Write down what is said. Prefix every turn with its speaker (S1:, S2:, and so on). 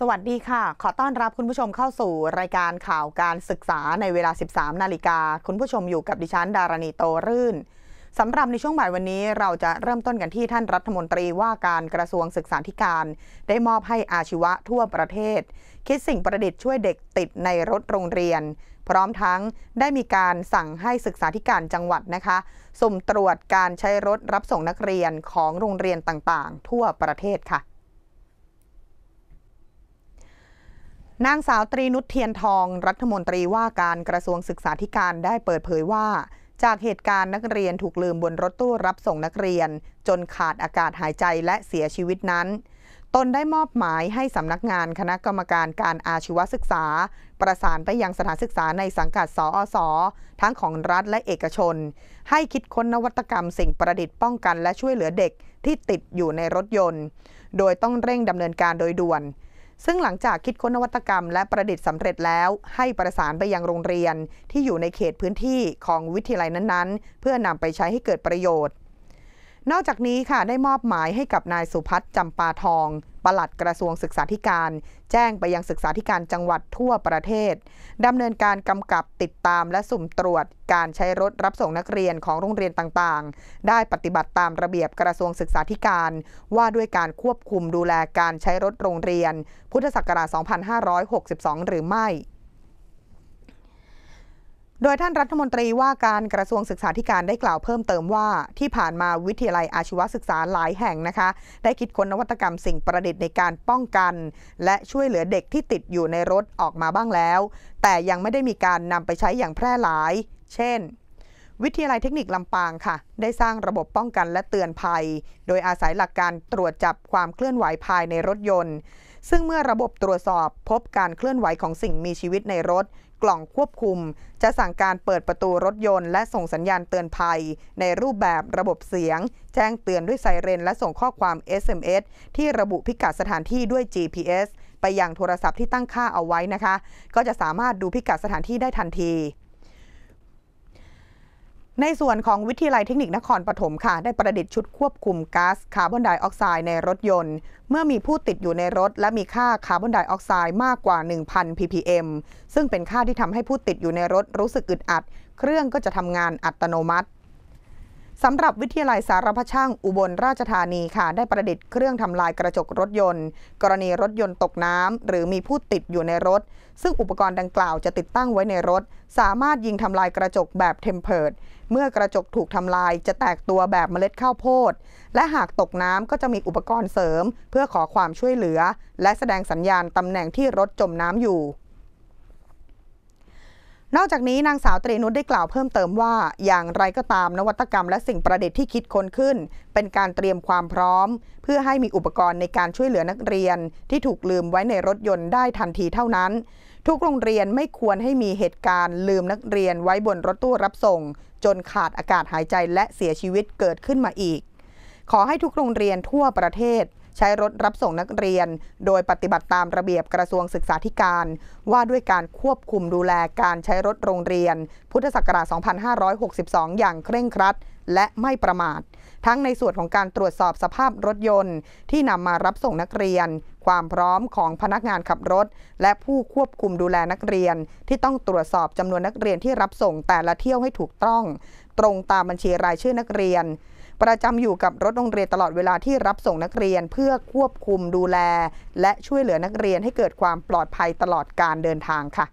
S1: สวัสดีค่ะ ขอต้อนรับคุณผู้ชมเข้าสู่รายการข่าวการศึกษาในเวลา 13 นาฬิกา คุณผู้ชมอยู่กับดิฉันดารณีโตรื่น สำหรับในช่วงบ่ายวันนี้เราจะเริ่มต้นกันที่ท่านรัฐมนตรีว่าการกระทรวงศึกษาธิการได้มอบให้อาชีวะทั่วประเทศ คิดสิ่งประดิษฐ์ช่วยเด็กติดในรถโรงเรียน พร้อมทั้งได้มีการสั่งให้ศึกษาธิการจังหวัดนะคะ สุ่มตรวจการใช้รถรับส่งนักเรียนของโรงเรียนต่างๆ ทั่วประเทศค่ะนางสาวตรีนุชเทียนทอง รัฐมนตรีว่าการกระทรวงศึกษาธิการได้เปิดเผยว่า จากเหตุการณ์นักเรียนถูกลืมบนรถตู้รับส่งนักเรียน จนขาดอากาศหายใจและเสียชีวิตนั้น ตนได้มอบหมายให้สำนักงานคณะกรรมการการอาชีวศึกษา ประสานไปยังสถานศึกษาในสังกัดสอสอทั้งของรัฐและเอกชน ให้คิดค้นนวัตกรรม สิ่งประดิษฐ์ป้องกันและช่วยเหลือเด็กที่ติดอยู่ในรถยนต์ โดยต้องเร่งดำเนินการโดยด่วนซึ่งหลังจากคิดค้นนวัตกรรมและประดิษฐ์สำเร็จแล้วให้ประสานไปยังโรงเรียนที่อยู่ในเขตพื้นที่ของวิทยาลัยนั้นๆ เพื่อนำไปใช้ให้เกิดประโยชน์ นอกจากนี้ค่ะได้มอบหมายให้กับนายสุพัฒน์จำปาทองปลัดกระทรวงศึกษาธิการ แจ้งไปยังศึกษาธิการจังหวัดทั่วประเทศดำเนินการกำกับติดตามและสุ่มตรวจการใช้รถรับส่งนักเรียนของโรงเรียนต่างๆ ได้ปฏิบัติตามระเบียบกระทรวงศึกษาธิการ ว่าด้วยการควบคุมดูแลการใช้รถโรงเรียน พุทธศักราช 2562 หรือไม่โดยท่านรัฐมนตรีว่าการกระทรวงศึกษาธิการได้กล่าวเพิ่มเติมว่า ที่ผ่านมาวิทยาลัยอาชีวศึกษาหลายแห่งนะคะ ได้คิดค้นนวัตกรรมสิ่งประดิษฐ์ในการป้องกัน และช่วยเหลือเด็กที่ติดอยู่ในรถออกมาบ้างแล้ว แต่ยังไม่ได้มีการนำไปใช้อย่างแพร่หลาย เช่นวิทยาลัยเทคนิคลำปางค่ะ ได้สร้างระบบป้องกันและเตือนภัย โดยอาศัยหลักการตรวจจับความเคลื่อนไหวภายในรถยนต์ซึ่งเมื่อระบบตรวจสอบพบการเคลื่อนไหวของสิ่งมีชีวิตในรถ กล่องควบคุมจะสั่งการเปิดประตูรถยนต์และส่งสัญญาณเตือนภัย ในรูปแบบระบบเสียงแจ้งเตือนด้วยไซเรนและส่งข้อความ SMS ที่ระบุพิกัดสถานที่ด้วย GPS ไปยังโทรศัพท์ที่ตั้งค่าเอาไว้นะคะ ก็จะสามารถดูพิกัดสถานที่ได้ทันทีในส่วนของวิทยาลัยเทคนิคนครปฐมค่ะ ได้ประดิษฐ์ชุดควบคุมก๊าซคาร์บอนไดออกไซด์ในรถยนต์ เมื่อมีผู้ติดอยู่ในรถ และมีค่าคาร์บอนไดออกไซด์มากกว่า 1,000 ppm ซึ่งเป็นค่าที่ทำให้ผู้ติดอยู่ในรถรู้สึกอึดอัด เครื่องก็จะทำงานอัตโนมัติสำหรับวิทยาลัยสารพัช่างอุบลราชธานีค่ะได้ประดิษฐ์เครื่องทำลายกระจกรถยนต์ กรณีรถยนต์ตกน้ำหรือมีผู้ติดอยู่ในรถ ซึ่งอุปกรณ์ดังกล่าวจะติดตั้งไว้ในรถ สามารถยิงทำลายกระจกแบบเทมเพิร์ดเมื่อกระจกถูกทำลายจะแตกตัวแบบเมล็ดข้าวโพด และหากตกน้ำก็จะมีอุปกรณ์เสริม เพื่อขอความช่วยเหลือ และแสดงสัญญาณตำแหน่งที่รถจมน้ำอยู่นอกจากนี้ นางสาวตรีนุชได้กล่าวเพิ่มเติมว่า อย่างไรก็ตามนวัตกรรมและสิ่งประดิษฐ์ที่คิดค้นขึ้น เป็นการเตรียมความพร้อม เพื่อให้มีอุปกรณ์ในการช่วยเหลือนักเรียนที่ถูกลืมไว้ในรถยนต์ได้ทันทีเท่านั้น ทุกโรงเรียนไม่ควรให้มีเหตุการณ์ ลืมนักเรียนไว้บนรถตู้รับส่ง จนขาดอากาศหายใจและเสียชีวิตเกิดขึ้นมาอีก ขอให้ทุกโรงเรียนทั่วประเทศใช้รถรับส่งนักเรียน โดยปฏิบัติตามระเบียบกระทรวงศึกษาธิการ ว่าด้วยการควบคุมดูแลการใช้รถโรงเรียนพุทธศักราช 2562 อย่างเคร่งครัด และไม่ประมาท ทั้งในส่วนของการตรวจสอบสภาพรถยนต์ ที่นำมารับส่งนักเรียน ความพร้อมของพนักงานขับรถ และผู้ควบคุมดูแลนักเรียน ที่ต้องตรวจสอบจำนวนนักเรียนที่รับส่งแต่ละเที่ยวให้ถูกต้อง ตรงตามบัญชีรายชื่อนักเรียนประจำอยู่กับรถโรงเรียนตลอดเวลาที่รับส่งนักเรียนเพื่อควบคุมดูแลและช่วยเหลือนักเรียนให้เกิดความปลอดภัยตลอดการเดินทางค่ะ